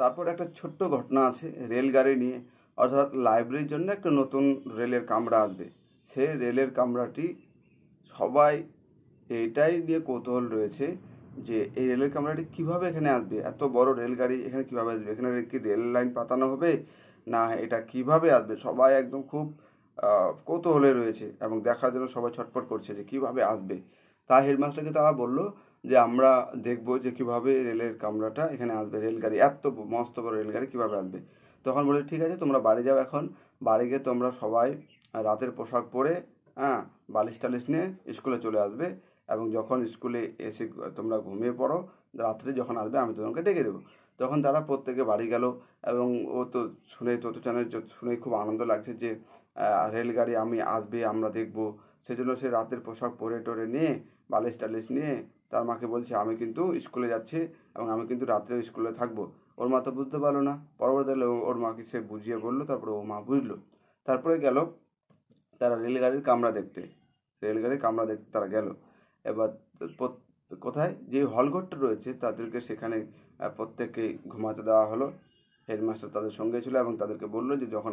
তারপর একটা ছোট্ট ঘটনা আছে রেলগাড়ি নিয়ে অর্থাৎ লাইব্রেরির জন্য একটা নতুন রেলের কামরা আসবে সেই রেলের কামরাটি সবাই এটাই নিয়ে কৌতূহল রয়েছে যে এই রেলের কামরাটি কিভাবে এখানে আসবে এত বড় রেলগাড়ি এখানে কিভাবে আসবে এখানে কি রেল লাইন পাতানো হবে না এটা কিভাবে আসবে সবাই একদম খুব কৌতূহলে রয়েছে এবং দেখার জন্য সবাই ছটফট করছে যে কিভাবে আসবে তা হেডমাস্টারকে তারা বললো যে আমরা দেখব যে কিভাবে রেলের কামরাটা এখানে আসবে রেলগাড়ি এত মস্ত বড় রেলগাড়ি কিভাবে আসবে তখন বলে ঠিক আছে তোমরা বাড়ি যাও এখন বাড়ি গিয়ে তোমরা সবাই রাতের পোশাক পরে হ্যাঁ বালিশ টালিশ নিয়ে স্কুলে চলে আসবে এবং যখন স্কুলে এসে তোমরা ঘুমিয়ে পড়ো রাত্রে যখন আসবে আমি তোমাকে ডেকে দেবো তখন তারা প্রত্যেকে বাড়ি গেল এবং ও তো শুনে চ্যানেল শুনে খুব আনন্দ লাগছে যে রেলগাড়ি আমি আসবে আমরা দেখব সেজন্য সে রাতের পোশাক পরে টরে নিয়ে বালিশ টালিশ নিয়ে তার মাকে বলছে আমি কিন্তু স্কুলে যাচ্ছি এবং আমি কিন্তু রাত্রে স্কুলে থাকবো ওর মা তো বুঝতে পারলো না পরবর্তীকালে ওর মাকে সে বুঝিয়ে বললো তারপরে ও মা বুঝলো তারপরে গেল তারা রেলগাড়ির কামরা দেখতে রেলগাড়ির কামরা দেখতে তারা গেল এবার কোথায় যে হলঘরটা রয়েছে তাদেরকে সেখানে প্রত্যেককে ঘুমাতে দেওয়া হলো হেডমাস্টার তাদের সঙ্গে ছিল এবং তাদেরকে বললো যে যখন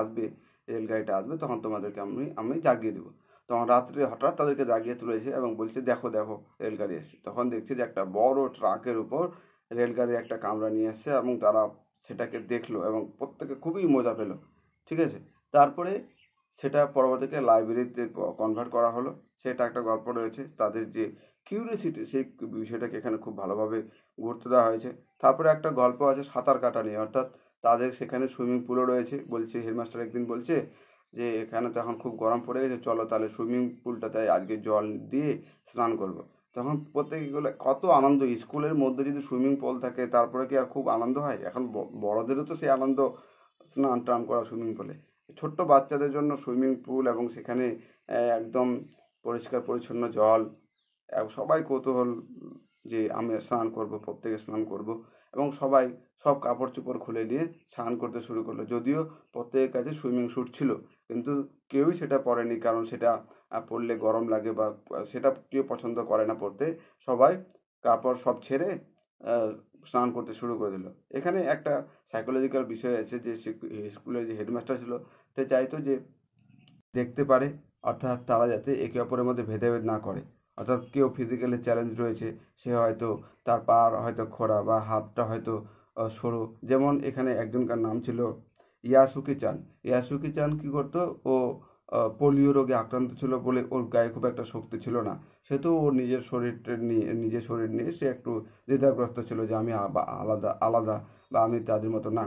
আসবে রেলগাড়িটা আসবে তখন তোমাদেরকে আমি আমি জাগিয়ে দেবো তখন রাত্রে হঠাৎ তাদেরকে জাগিয়ে তুলেছে এবং বলছে দেখো দেখো রেলগাড়ি এসছে তখন দেখছে যে একটা বড় ট্রাকের উপর রেলগাড়ি একটা কামরা নিয়ে এসছে এবং তারা সেটাকে দেখলো এবং প্রত্যেকে খুবই মজা পেলো ঠিক আছে তারপরে সেটা পরবর্তীকে লাইব্রেরিতে কনভার্ট করা হলো সেটা একটা গল্প রয়েছে তাদের যে কিউরিয়াসিটি সেই বিষয়টাকে এখানে খুব ভালোভাবে গুরুত্ব দেওয়া হয়েছে তারপরে একটা গল্প আছে সাঁতার কাটা নিয়ে অর্থাৎ তাদের সেখানে সুইমিং পুলও রয়েছে বলছে হেডমাস্টার একদিন বলছে যে এখানে তো এখন খুব গরম পড়ে গেছে চলো তাহলে সুইমিং পুলটাতে আজকে জল দিয়ে স্নান করবো তখন প্রত্যেকগুলো কত আনন্দ স্কুলের মধ্যে যদি সুইমিং পুল থাকে তারপরে কি আর খুব আনন্দ হয় এখন বড়দেরও তো সেই আনন্দ স্নান টান করা সুইমিং পুলে ছোট্ট বাচ্চাদের জন্য সুইমিং পুল এবং সেখানে একদম পরিষ্কার পরিচ্ছন্ন জল সবাই কৌতূহল যে আমি স্নান করব প্রত্যেকে স্নান করব এবং সবাই সব কাপড় চোপড় খুলে নিয়ে স্নান করতে শুরু করলো যদিও প্রত্যেকের কাছে সুইমিং স্যুট ছিল কিন্তু কেউই সেটা পরেনি কারণ সেটা পরলে গরম লাগে বা সেটা কেউ পছন্দ করে না পরতে সবাই কাপড় সব ছেড়ে স্নান করতে শুরু করে দিল এখানে একটা সাইকোলজিক্যাল বিষয় আছে যে স্কুলের যে হেডমাস্টার ছিল সে চাইতো যে দেখতে পারে অর্থাৎ তারা যাতে একে অপরের মধ্যে ভেদাভেদ না করে অর্থাৎ কেউ ফিজিক্যালি চ্যালেঞ্জ রয়েছে সে হয়তো তার পা হয়তো খোড়া বা হাতটা হয়তো সরু যেমন এখানে একজনকার নাম ছিল ইয়াসুকি চান ইয়াসুকি চান কী করতো ও পোলিও রোগে আক্রান্ত ছিল বলে ওর গায়ে খুব একটা শক্তি ছিল না সেহেতু ওর নিজের শরীর নিয়ে নিজের শরীর নিয়ে সে একটু দ্বিধাগ্রস্ত ছিল যে আমি আলাদা আলাদা বা আমি তাদের মতো না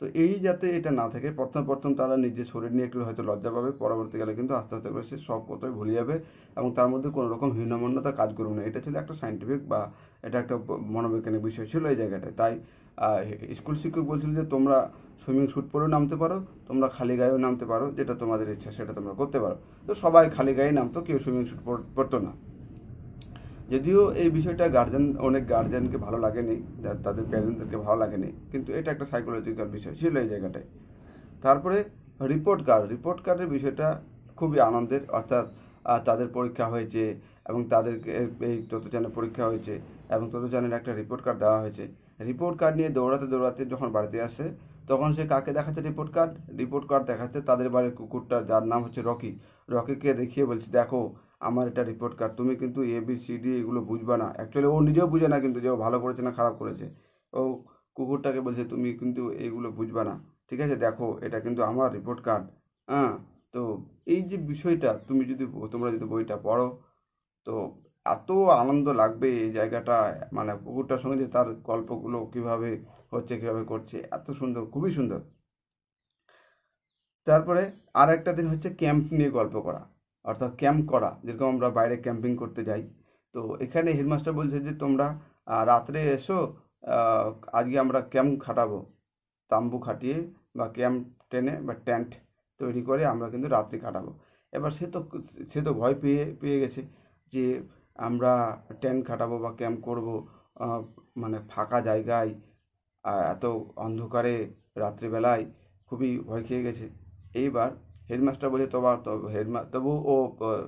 তো এই যাতে এটা না থাকে প্রথম প্রথম তারা নিজে শরীর নিয়ে একটু হয়তো লজ্জা পাবে পরবর্তীকালে কিন্তু আস্তে আস্তে করে সে সব কথাই ভুলে যাবে এবং তার মধ্যে কোনো রকম হীনমন্যতা কাজ করবে না এটা ছিল একটা সাইন্টিফিক বা এটা একটা মনোবৈজ্ঞানিক বিষয় ছিল এই জায়গাটায় তাই স্কুল শিক্ষক বলছিল যে তোমরা সুইমিং স্যুট পরেও নামতে পারো তোমরা খালি গায়েও নামতে পারো যেটা তোমাদের ইচ্ছা সেটা তোমরা করতে পারো তো সবাই খালি গায়ে নামতো কেউ সুইমিং স্যুট পরতো না যদিও এই বিষয়টা গার্জেন অনেক গার্জেনকে ভালো লাগেনি তাদের প্যারেন্টদেরকে ভালো লাগেনি কিন্তু এটা একটা সাইকোলজিক্যাল বিষয় ছিল এই জায়গাটায় তারপরে রিপোর্ট কার্ড রিপোর্ট কার্ডের বিষয়টা খুবই আনন্দের অর্থাৎ তাদের পরীক্ষা হয়েছে এবং তাদেরকে এই ততজনের পরীক্ষা হয়েছে এবং ততজনের একটা রিপোর্ট কার্ড দেওয়া হয়েছে রিপোর্ট কার্ড নিয়ে দৌড়াতে দৌড়াতে যখন বাড়িতে আসে তখন সে কাকে দেখাচ্ছে রিপোর্ট কার্ড রিপোর্ট কার্ড দেখাচ্ছে তাদের বাড়ির কুকুরটার যার নাম হচ্ছে রকি রকিকে দেখিয়ে বলছে দেখো আমার এটা রিপোর্ট কার্ড তুমি কিন্তু এ বি সি ডি এগুলো বুঝবা না অ্যাকচুয়ালি ও নিজেও বুঝে না কিন্তু যে ও ভালো করেছে না খারাপ করেছে ও কুকুরটাকে বলছে তুমি কিন্তু এইগুলো বুঝবা না ঠিক আছে দেখো এটা কিন্তু আমার রিপোর্ট কার্ড হ্যাঁ তো এই যে বিষয়টা তুমি যদি তোমরা যদি বইটা পড়ো তো এত আনন্দ লাগবে এই জায়গাটা মানে কুকুরটার সঙ্গে যে তার গল্পগুলো কিভাবে হচ্ছে কিভাবে করছে এত সুন্দর খুবই সুন্দর তারপরে আর একটা দিন হচ্ছে ক্যাম্প নিয়ে গল্প করা অর্থাৎ ক্যাম্প করা যেরকম আমরা বাইরে ক্যাম্পিং করতে যাই তো এখানে হেডমাস্টার বলছে যে তোমরা রাত্রে এসো আজকে আমরা ক্যাম্প খাটাবো তাম্বু খাটিয়ে বা ক্যাম্প টেনে বা ট্যান্ট তৈরি করে আমরা কিন্তু রাত্রি কাটাবো এবার সে তো সে তো ভয় পেয়ে পেয়ে গেছে যে আমরা ট্যান্ট খাটাবো বা ক্যাম্প করব মানে ফাঁকা জায়গায় এত অন্ধকারে রাত্রিবেলায় খুবই ভয় খেয়ে গেছে এইবার হেডমাস্টার বলছে তোমার হেডমাস্টার তবু ও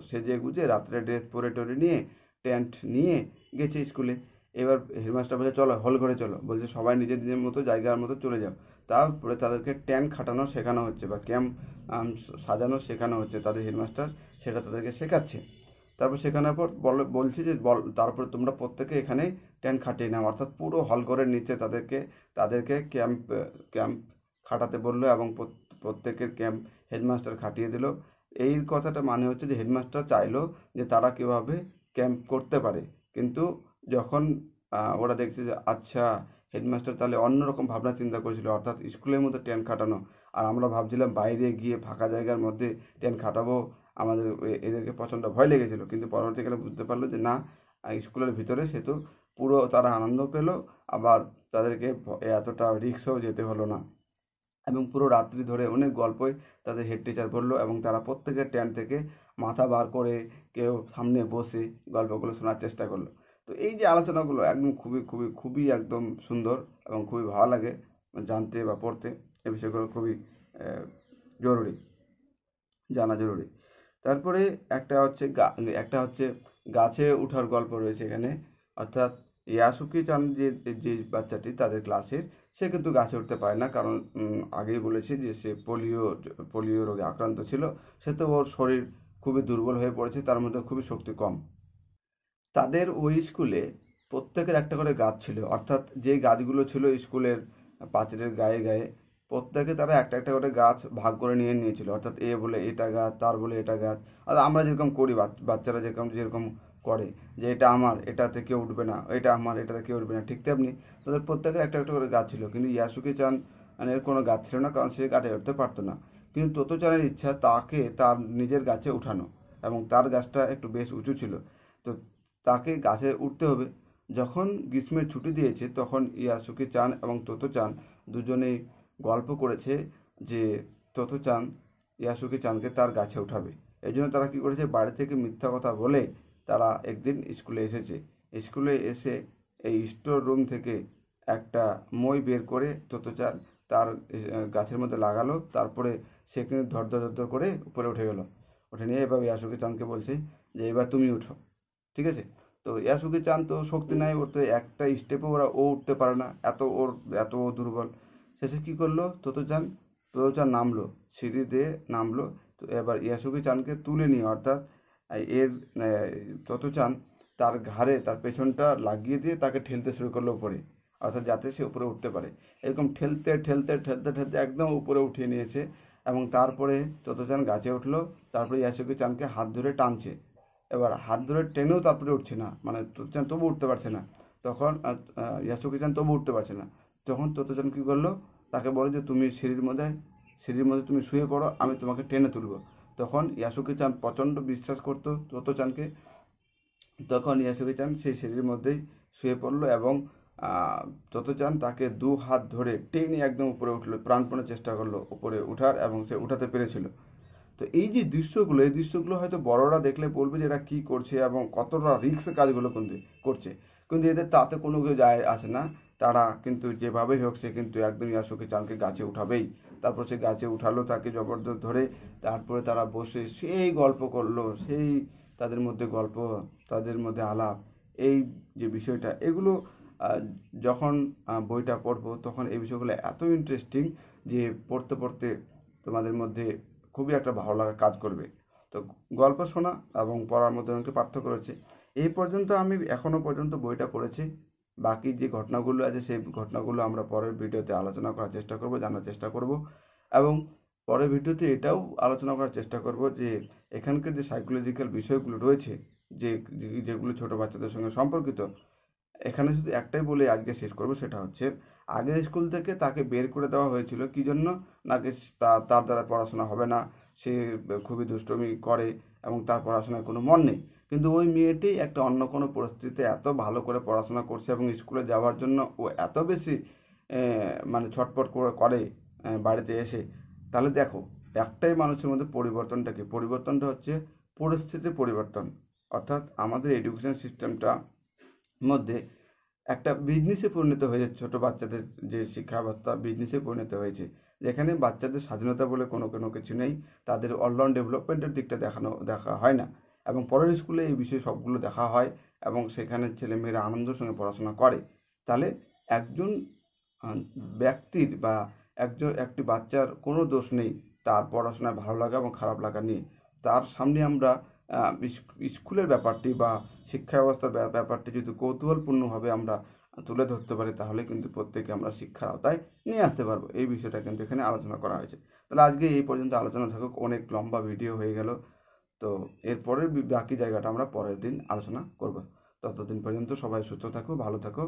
সেজে গুজে রাত্রে ড্রেস পরে টরে নিয়ে টেন্ট নিয়ে গেছে স্কুলে এবার হেডমাস্টার বলছে চলো হল ঘরে চলো বলছে সবাই নিজের নিজের মতো জায়গার মতো চলে যাও তারপরে তাদেরকে ট্যান্ট খাটানো শেখানো হচ্ছে বা ক্যাম্প সাজানো শেখানো হচ্ছে তাদের হেডমাস্টার সেটা তাদেরকে শেখাচ্ছে তারপর শেখানোর পর বলছে যে বল তারপর তোমরা প্রত্যেকে এখানে ট্যান্ট খাটিয়ে নাও অর্থাৎ পুরো হল ঘরের নিচে তাদেরকে তাদেরকে ক্যাম্প ক্যাম্প খাটাতে বললো এবং প্রত্যেকের ক্যাম্প হেডমাস্টার খাটিয়ে দিল এই কথাটা মানে হচ্ছে যে হেডমাস্টার চাইলো যে তারা কীভাবে ক্যাম্প করতে পারে কিন্তু যখন ওরা দেখছে যে আচ্ছা হেডমাস্টার তাহলে অন্যরকম ভাবনা চিন্তা করেছিল অর্থাৎ স্কুলের মধ্যে টেন্ট খাটানো আর আমরা ভাবছিলাম বাইরে গিয়ে ফাঁকা জায়গার মধ্যে টেন্ট খাটাবো আমাদের এদেরকে প্রচণ্ড ভয় লেগেছিল কিন্তু পরবর্তীকালে বুঝতে পারলো যে না স্কুলের ভিতরে সেহেতু পুরো তারা আনন্দ পেল আবার তাদেরকে এতটা রিক্সও যেতে হলো না এবং পুরো রাত্রি ধরে অনেক গল্পই তাদের হেড টিচার করলো এবং তারা প্রত্যেকের ট্যান থেকে মাথা বার করে কেউ সামনে বসে গল্পগুলো শোনার চেষ্টা করলো তো এই যে আলোচনাগুলো একদম খুবই খুবই খুবই একদম সুন্দর এবং খুবই ভালো লাগে জানতে বা পড়তে এ বিষয়গুলো খুবই জরুরি জানা জরুরি তারপরে একটা হচ্ছে একটা হচ্ছে গাছে উঠার গল্প রয়েছে এখানে অর্থাৎ এই আসুকি চান যে যে বাচ্চাটি তাদের ক্লাসের সে কিন্তু গাছে উঠতে পারে না কারণ আগেই বলেছি যে সে পোলিও পোলিও রোগে আক্রান্ত ছিল সে তো ওর শরীর খুবই দুর্বল হয়ে পড়েছে তার মধ্যে খুবই শক্তি কম তাদের ওই স্কুলে প্রত্যেকের একটা করে গাছ ছিল অর্থাৎ যে গাছগুলো ছিল স্কুলের পাঁচিলের গায়ে গায়ে প্রত্যেকে তারা একটা একটা করে গাছ ভাগ করে নিয়ে নিয়েছিল অর্থাৎ এ বলে এটা গাছ তার বলে এটা গাছ আর আমরা যেরকম করি বাচ্চারা যেরকম যেরকম করে যে এটা আমার এটাতে কেউ উঠবে না এটা আমার এটাতে কেউ উঠবে না ঠিক তেমনি তাদের প্রত্যেকের একটা একটা করে গাছ ছিল কিন্তু ইয়াসুকে চান মানে কোনো গাছ ছিল না কারণ সে গাছে উঠতে পারতো না কিন্তু তত চানের ইচ্ছা তাকে তার নিজের গাছে উঠানো এবং তার গাছটা একটু বেশ উঁচু ছিল তো তাকে গাছে উঠতে হবে যখন গ্রীষ্মের ছুটি দিয়েছে তখন ইয়াসুকে চান এবং তত চান দুজনেই গল্প করেছে যে তত চান ইয়াসুকে চানকে তার গাছে উঠাবে এই জন্য তারা কী করেছে বাড়ি থেকে মিথ্যা কথা বলে তারা একদিন স্কুলে এসেছে স্কুলে এসে এই স্টোর রুম থেকে একটা মই বের করে চার তার গাছের মধ্যে লাগালো তারপরে সেখানে ধর ধরধর ধর করে উপরে উঠে গেল উঠে নিয়ে এবার ইয়াসুকি চাঁদকে বলছে যে এবার তুমি উঠো ঠিক আছে তো ইয়াসুকি চাঁদ তো শক্তি নাই ওর তো একটা স্টেপে ওরা ও উঠতে পারে না এত ওর এত ও দুর্বল শেষে কী করলো তোতোচান চান নামলো সিঁড়ি দিয়ে নামলো তো এবার ইয়াসুকি চানকে তুলে নিয়ে অর্থাৎ এর তত চান তার ঘাড়ে তার পেছনটা লাগিয়ে দিয়ে তাকে ঠেলতে শুরু করলো উপরে অর্থাৎ যাতে সে উপরে উঠতে পারে এরকম ঠেলতে ঠেলতে ঠেলতে ঠেলতে একদম উপরে উঠিয়ে নিয়েছে এবং তারপরে চান গাছে উঠলো তারপরে ইয়াসুকি চানকে হাত ধরে টানছে এবার হাত ধরে টেনেও তারপরে উঠছে না মানে চান তবু উঠতে পারছে না তখন ইয়াসুকি চান তবু উঠতে পারছে না তখন চান কী করলো তাকে বলে যে তুমি সিঁড়ির মধ্যে সিঁড়ির মধ্যে তুমি শুয়ে পড়ো আমি তোমাকে টেনে তুলবো তখন ইয়াসুকে চান প্রচণ্ড বিশ্বাস করত যত চানকে তখন ইয়াসুকে চান সেই সিঁড়ির মধ্যেই শুয়ে পড়লো এবং যত চান তাকে দু হাত ধরে টেনে একদম উপরে উঠলো প্রাণপণে চেষ্টা করলো উপরে উঠার এবং সে উঠাতে পেরেছিল তো এই যে দৃশ্যগুলো এই দৃশ্যগুলো হয়তো বড়রা দেখলে বলবে যে এরা কী করছে এবং কতটা রিক্স কাজগুলো কিন্তু করছে কিন্তু এদের তাতে কোনো কেউ যায় আসে না তারা কিন্তু যেভাবেই হোক সে কিন্তু একদমই ইয়াসুকে চালকে গাছে উঠাবেই তারপর সে গাছে উঠালো তাকে জবরদস্ত ধরে তারপরে তারা বসে সেই গল্প করলো সেই তাদের মধ্যে গল্প তাদের মধ্যে আলাপ এই যে বিষয়টা এগুলো যখন বইটা পড়বো তখন এই বিষয়গুলো এত ইন্টারেস্টিং যে পড়তে পড়তে তোমাদের মধ্যে খুবই একটা ভালো লাগা কাজ করবে তো গল্প শোনা এবং পড়ার মধ্যে অনেকটা পার্থক্য রয়েছে এই পর্যন্ত আমি এখনও পর্যন্ত বইটা পড়েছি বাকি যে ঘটনাগুলো আছে সেই ঘটনাগুলো আমরা পরের ভিডিওতে আলোচনা করার চেষ্টা করব জানার চেষ্টা করব এবং পরের ভিডিওতে এটাও আলোচনা করার চেষ্টা করব যে এখানকার যে সাইকোলজিক্যাল বিষয়গুলো রয়েছে যে যেগুলো ছোট বাচ্চাদের সঙ্গে সম্পর্কিত এখানে শুধু একটাই বলে আজকে শেষ করব সেটা হচ্ছে আগের স্কুল থেকে তাকে বের করে দেওয়া হয়েছিল কি জন্য নাকি তার দ্বারা পড়াশোনা হবে না সে খুবই দুষ্টমি করে এবং তার পড়াশোনায় কোনো মন নেই কিন্তু ওই মেয়েটি একটা অন্য কোনো পরিস্থিতিতে এত ভালো করে পড়াশোনা করছে এবং স্কুলে যাওয়ার জন্য ও এত বেশি মানে ছটপট করে বাড়িতে এসে তাহলে দেখো একটাই মানুষের মধ্যে পরিবর্তনটা কি পরিবর্তনটা হচ্ছে পরিস্থিতির পরিবর্তন অর্থাৎ আমাদের এডুকেশন সিস্টেমটা মধ্যে একটা বিজনেসে পরিণত হয়েছে ছোট বাচ্চাদের যে শিক্ষা ব্যবস্থা বিজনেসে পরিণত হয়েছে যেখানে বাচ্চাদের স্বাধীনতা বলে কোনো কোনো কিছু নেই তাদের অলরাউন্ড ডেভেলপমেন্টের দিকটা দেখানো দেখা হয় না এবং পরের স্কুলে এই বিষয়ে সবগুলো দেখা হয় এবং সেখানে ছেলেমেয়েরা আনন্দের সঙ্গে পড়াশোনা করে তাহলে একজন ব্যক্তির বা একজন একটি বাচ্চার কোনো দোষ নেই তার পড়াশোনায় ভালো লাগা এবং খারাপ লাগা নিয়ে তার সামনে আমরা স্কুলের ব্যাপারটি বা শিক্ষা ব্যবস্থার ব্যাপারটি যদি কৌতূহলপূর্ণভাবে আমরা তুলে ধরতে পারি তাহলে কিন্তু প্রত্যেকে আমরা শিক্ষার আওতায় নিয়ে আসতে পারবো এই বিষয়টা কিন্তু এখানে আলোচনা করা হয়েছে তাহলে আজকে এই পর্যন্ত আলোচনা থাকুক অনেক লম্বা ভিডিও হয়ে গেল তো এরপরের বাকি জায়গাটা আমরা পরের দিন আলোচনা করব ততদিন পর্যন্ত সবাই সুস্থ থাকো ভালো থাকো